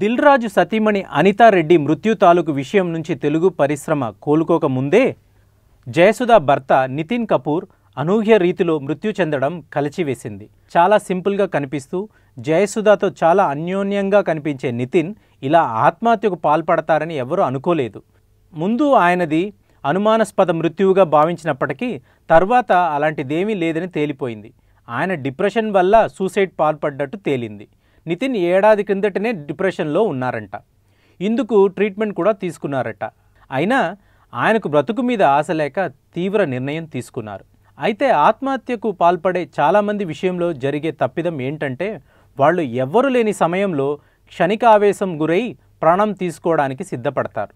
దిల్రాజు సతీమణి అనితారెడ్డి మృత్యు తాలూకు విషయం నుంచి తెలుగు పరిశ్రమ కోలుకోకముందే జయసుధ భర్త నితిన్ కపూర్ అనూహ్య రీతిలో మృత్యు చెందడం కలిచివేసింది చాలా సింపుల్గా కనిపిస్తూ జయసుధతో చాలా అన్యోన్యంగా కనిపించే నితిన్ ఇలా ఆత్మహత్యకు పాల్పడతారని ఎవరూ అనుకోలేదు ముందు ఆయనది అనుమానాస్పద మృత్యువుగా భావించినప్పటికీ తర్వాత అలాంటిదేమీ లేదని తేలిపోయింది ఆయన డిప్రెషన్ వల్ల సూసైడ్ పాల్పడ్డట్టు తేలింది నితిన్ ఏడాది క్రిందటనే డిప్రెషన్లో ఉన్నారంట ఇందుకు ట్రీట్మెంట్ కూడా తీసుకున్నారట అయినా ఆయనకు బ్రతుకు మీద ఆశ లేక తీవ్ర నిర్ణయం తీసుకున్నారు అయితే ఆత్మహత్యకు పాల్పడే చాలామంది విషయంలో జరిగే తప్పిదం ఏంటంటే వాళ్ళు ఎవ్వరు లేని సమయంలో క్షణికావేశం గురై ప్రాణం తీసుకోవడానికి సిద్ధపడతారు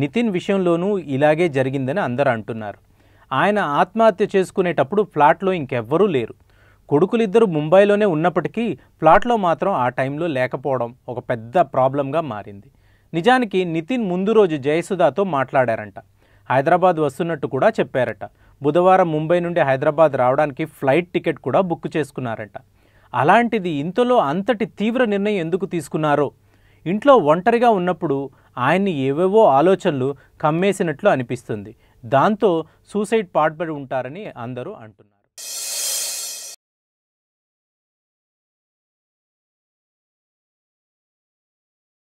నితిన్ విషయంలోనూ ఇలాగే జరిగిందని అందరూ అంటున్నారు ఆయన ఆత్మహత్య చేసుకునేటప్పుడు ఫ్లాట్లో ఇంకెవ్వరూ లేరు కొడుకులిద్దరూ ముంబైలోనే ఉన్నప్పటికీ ప్లాట్లో మాత్రం ఆ టైంలో లేకపోవడం ఒక పెద్ద ప్రాబ్లంగా మారింది నిజానికి నితిన్ ముందు రోజు జయసుధాతో మాట్లాడారంట హైదరాబాద్ వస్తున్నట్టు కూడా చెప్పారట బుధవారం ముంబై నుండి హైదరాబాద్ రావడానికి ఫ్లైట్ టికెట్ కూడా బుక్ చేసుకున్నారట అలాంటిది ఇంతలో అంతటి తీవ్ర నిర్ణయం ఎందుకు తీసుకున్నారో ఇంట్లో ఒంటరిగా ఉన్నప్పుడు ఆయన్ని ఏవేవో ఆలోచనలు కమ్మేసినట్లు అనిపిస్తుంది దాంతో సూసైడ్ పాటుపడి ఉంటారని అందరూ అంటున్నారు